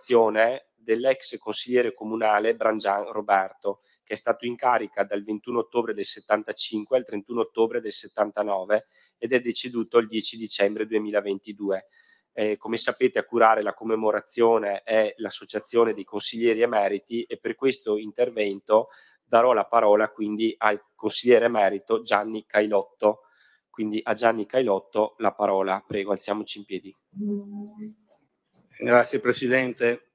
intercettazione dell'ex consigliere comunale Brangian Roberto, che è stato in carica dal 21 ottobre del 75 al 31 ottobre del 79 ed è deceduto il 10 dicembre 2022. Eh, come sapete a curare la commemorazione è l'Associazione dei Consiglieri Emeriti e per questo intervento darò la parola quindi al consigliere emerito Gianni Cailotto. Quindi a Gianni Cailotto la parola, prego, alziamoci in piedi. Mm. Grazie Presidente.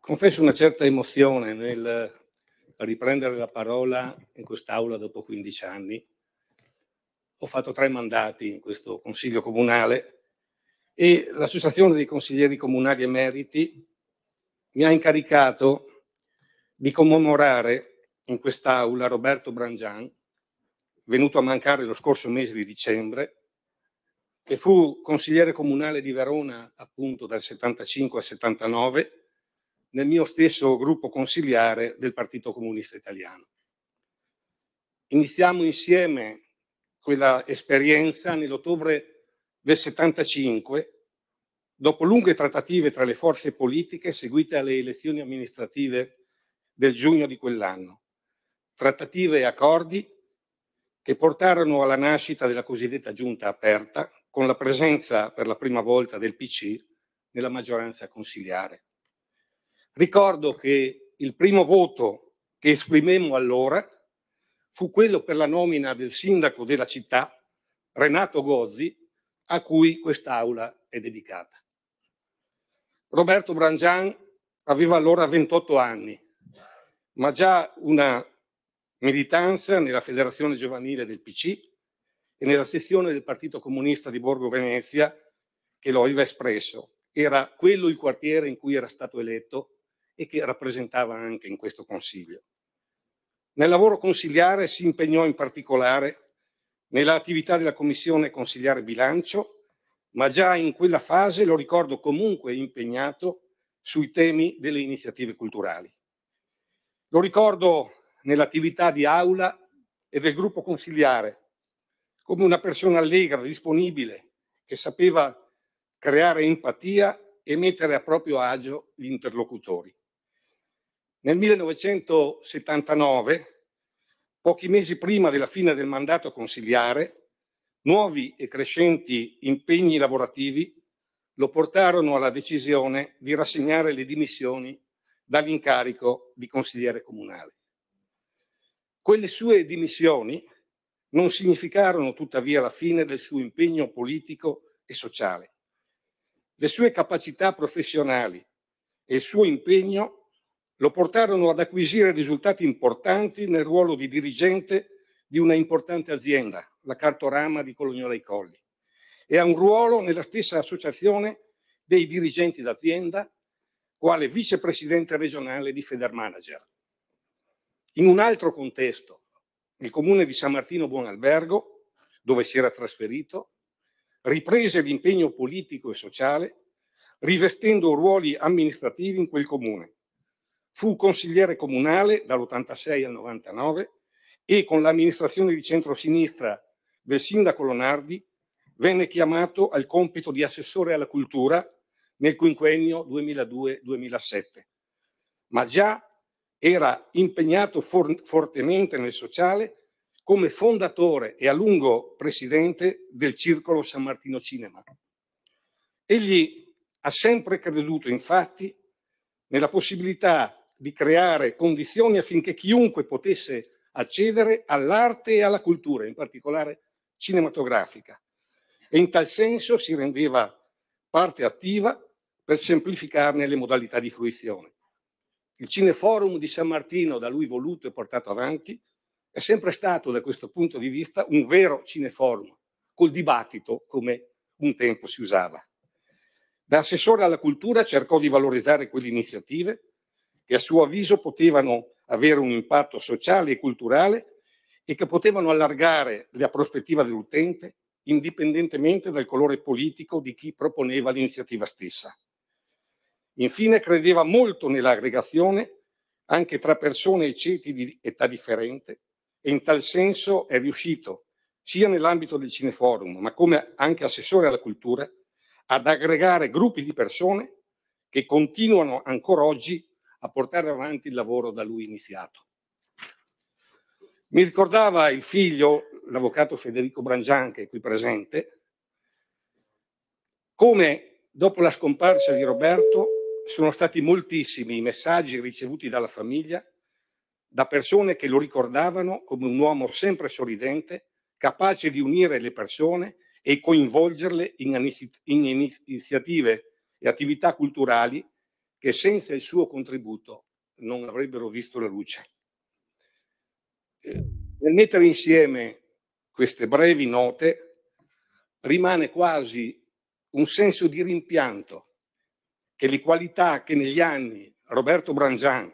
Confesso una certa emozione nel riprendere la parola in quest'aula dopo 15 anni. Ho fatto tre mandati in questo Consiglio Comunale e l'Associazione dei Consiglieri Comunali Emeriti mi ha incaricato di commemorare in quest'Aula Roberto Brangian, venuto a mancare lo scorso mese di dicembre, che fu consigliere comunale di Verona appunto dal 75 al 79 nel mio stesso gruppo consigliare del Partito Comunista Italiano. Iniziamo insieme quella esperienza nell'ottobre del 75, dopo lunghe trattative tra le forze politiche seguite alle elezioni amministrative del giugno di quell'anno, trattative e accordi che portarono alla nascita della cosiddetta giunta aperta con la presenza per la prima volta del PC nella maggioranza consiliare. Ricordo che il primo voto che esprimemmo allora fu quello per la nomina del sindaco della città, Renato Gozzi, a cui quest'aula è dedicata. Roberto Brangian aveva allora 28 anni, ma già una militanza nella Federazione Giovanile del PC e nella sezione del Partito Comunista di Borgo Venezia che lo aveva espresso. Era quello il quartiere in cui era stato eletto e che rappresentava anche in questo Consiglio. Nel lavoro consiliare si impegnò in particolare nell'attività della Commissione consigliare bilancio, ma già in quella fase lo ricordo comunque impegnato sui temi delle iniziative culturali. Lo ricordo nell'attività di aula e del gruppo consigliare, come una persona allegra, disponibile, che sapeva creare empatia e mettere a proprio agio gli interlocutori. Nel 1979 pochi mesi prima della fine del mandato consigliare, nuovi e crescenti impegni lavorativi lo portarono alla decisione di rassegnare le dimissioni dall'incarico di consigliere comunale. Quelle sue dimissioni non significarono tuttavia la fine del suo impegno politico e sociale. Le sue capacità professionali e il suo impegno lo portarono ad acquisire risultati importanti nel ruolo di dirigente di una importante azienda, la Cartorama di Colognola ai Colli, e a un ruolo nella stessa associazione dei dirigenti d'azienda quale vicepresidente regionale di Federmanager. In un altro contesto, il comune di San Martino Buonalbergo, dove si era trasferito, riprese l'impegno politico e sociale rivestendo ruoli amministrativi in quel comune Fu consigliere comunale dall'86 al 99 e con l'amministrazione di centrosinistra del sindaco Lonardi venne chiamato al compito di assessore alla cultura nel quinquennio 2002-2007. Ma già era impegnato for- fortemente nel sociale come fondatore e a lungo presidente del Circolo San Martino Cinema. Egli ha sempre creduto infatti nella possibilità di creare condizioni affinché chiunque potesse accedere all'arte e alla cultura, in particolare cinematografica. E in tal senso si rendeva parte attiva per semplificarne le modalità di fruizione. Il Cineforum di San Martino, da lui voluto e portato avanti, è sempre stato da questo punto di vista un vero cineforum, col dibattito come un tempo si usava. Da assessore alla cultura cercò di valorizzare quelle iniziative che a suo avviso potevano avere un impatto sociale e culturale e che potevano allargare la prospettiva dell'utente indipendentemente dal colore politico di chi proponeva l'iniziativa stessa. Infine credeva molto nell'aggregazione anche tra persone e ceti di età differente e in tal senso è riuscito, sia nell'ambito del Cineforum, ma come anche assessore alla cultura, ad aggregare gruppi di persone che continuano ancora oggi a portare avanti il lavoro da lui iniziato. Mi ricordava il figlio, l'avvocato Federico Brangian, che è qui presente, come dopo la scomparsa di Roberto sono stati moltissimi i messaggi ricevuti dalla famiglia, da persone che lo ricordavano come un uomo sempre sorridente, capace di unire le persone e coinvolgerle in, iniziative e attività culturali che senza il suo contributo non avrebbero visto la luce. Eh, nel mettere insieme queste brevi note rimane quasi un senso di rimpianto che le qualità che negli anni Roberto Brangian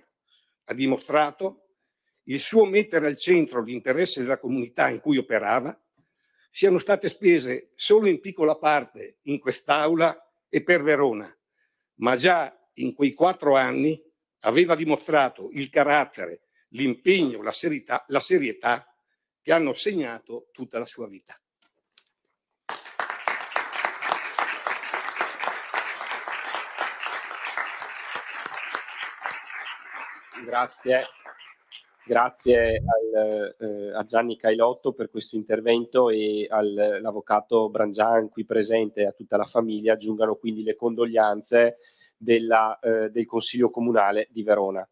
ha dimostrato, il suo mettere al centro l'interesse della comunità in cui operava, siano state spese solo in piccola parte in quest'Aula e per Verona, ma già in quei quattro anni aveva dimostrato il carattere, l'impegno, la, serietà, la serietà che hanno segnato tutta la sua vita. Grazie, grazie al, eh, a Gianni Cailotto per questo intervento e all'avvocato Brangian qui presente e a tutta la famiglia. Aggiungano quindi le condoglianze della, eh, del Consiglio Comunale di Verona.